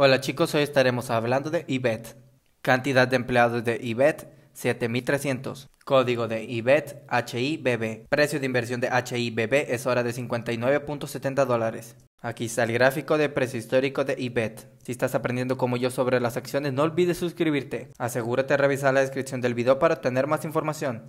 Hola chicos, hoy estaremos hablando de IBET. Cantidad de empleados de IBET e 7300. Código de IBET HIBB. Precio de inversión de HIBB es hora de 59.70 dólares. Aquí está el gráfico de precio histórico de IBET. Si estás aprendiendo como yo sobre las acciones, no olvides suscribirte. Asegúrate de revisar la descripción del video para obtener más información.